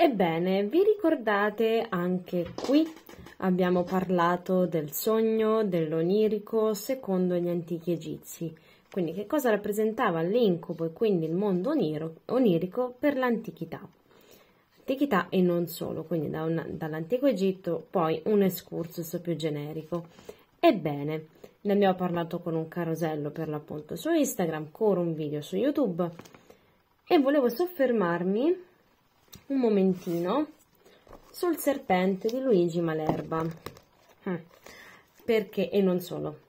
Ebbene, vi ricordate anche qui abbiamo parlato del sogno, dell'onirico, secondo gli antichi egizi. Quindi che cosa rappresentava l'incubo e quindi il mondo onirico per l'antichità? Antichità e non solo, quindi da dall'antico Egitto poi un excursus più generico. Ebbene, ne abbiamo parlato con un carosello per l'appunto su Instagram, con un video su YouTube e volevo soffermarmi un momentino sul serpente di Luigi Malerba hm. perché e non solo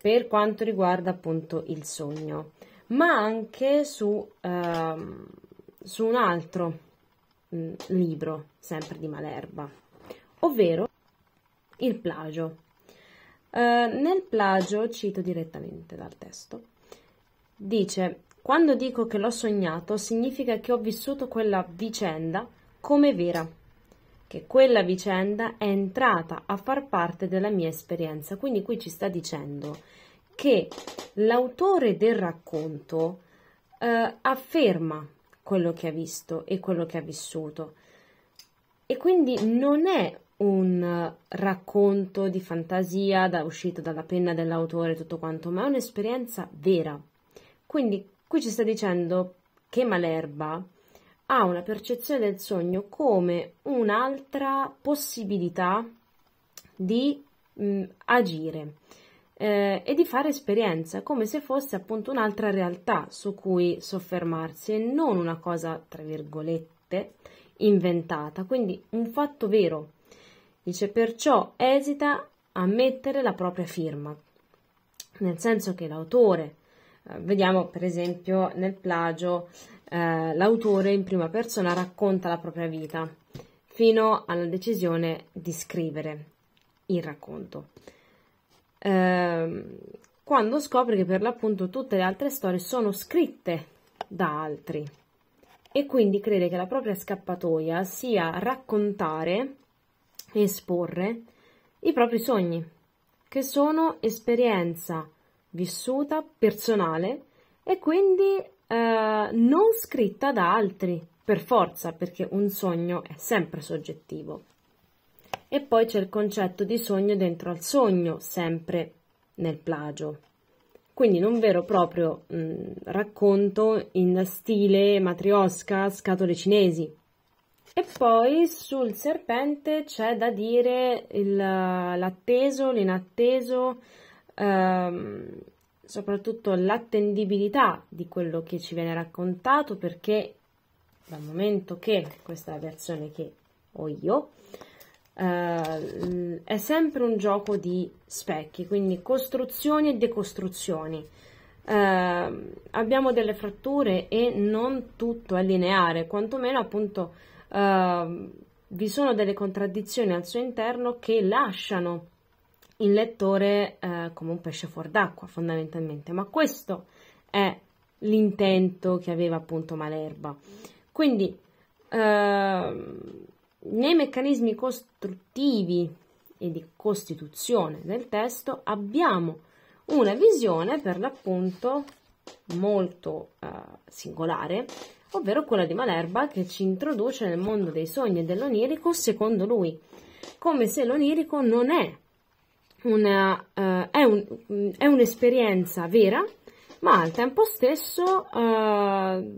per quanto riguarda appunto il sogno ma anche su, eh, su un altro mh, mm, libro sempre di Malerba ovvero il plagio eh, nel plagio cito direttamente dal testo dice quando dico che l'ho sognato, significa che ho vissuto quella vicenda come vera, che quella vicenda è entrata a far parte della mia esperienza. Quindi qui ci sta dicendo che l'autore del racconto eh, afferma quello che ha visto e quello che ha vissuto. E quindi non è un racconto di fantasia da, uscito dalla penna dell'autore tutto quanto, ma è un'esperienza vera. Quindi Qui ci sta dicendo che Malerba ha una percezione del sogno come un'altra possibilità di mh, mm, agire eh, e di fare esperienza, come se fosse appunto un'altra realtà su cui soffermarsi e non una cosa, tra virgolette, inventata, quindi un fatto vero. Dice perciò esita a mettere la propria firma, nel senso che l'autore vediamo per esempio nel plagio eh, l'autore in prima persona racconta la propria vita fino alla decisione di scrivere il racconto. Eh, quando scopre che per l'appunto tutte le altre storie sono scritte da altri e quindi crede che la propria scappatoia sia raccontare e esporre i propri sogni, che sono esperienza vissuta, personale e quindi eh, non scritta da altri, per forza, perché un sogno è sempre soggettivo. E poi c'è il concetto di sogno dentro al sogno, sempre nel plagio. Quindi non vero proprio mh, mm, racconto in stile matriosca, scatole cinesi. E poi sul serpente c'è da dire l'atteso, l'inatteso, ehm, soprattutto l'attendibilità di quello che ci viene raccontato perché dal momento che questa è la versione che ho io eh, è sempre un gioco di specchi quindi costruzioni e decostruzioni eh, abbiamo delle fratture e non tutto è lineare quantomeno appunto eh, vi sono delle contraddizioni al suo interno che lasciano il lettore eh, come un pesce fuor d'acqua fondamentalmente, ma questo è l'intento che aveva appunto Malerba. Quindi eh, nei meccanismi costruttivi e di costituzione del testo abbiamo una visione per l'appunto molto eh, singolare, ovvero quella di Malerba che ci introduce nel mondo dei sogni e dell'onirico secondo lui, come se l'onirico non è una, eh, è, un, è un'esperienza vera, ma al tempo stesso eh,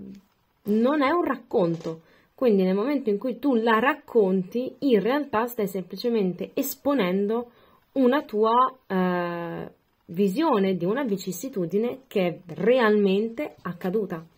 non è un racconto. Quindi nel momento in cui tu la racconti, in realtà stai semplicemente esponendo una tua eh, visione di una vicissitudine che è realmente accaduta.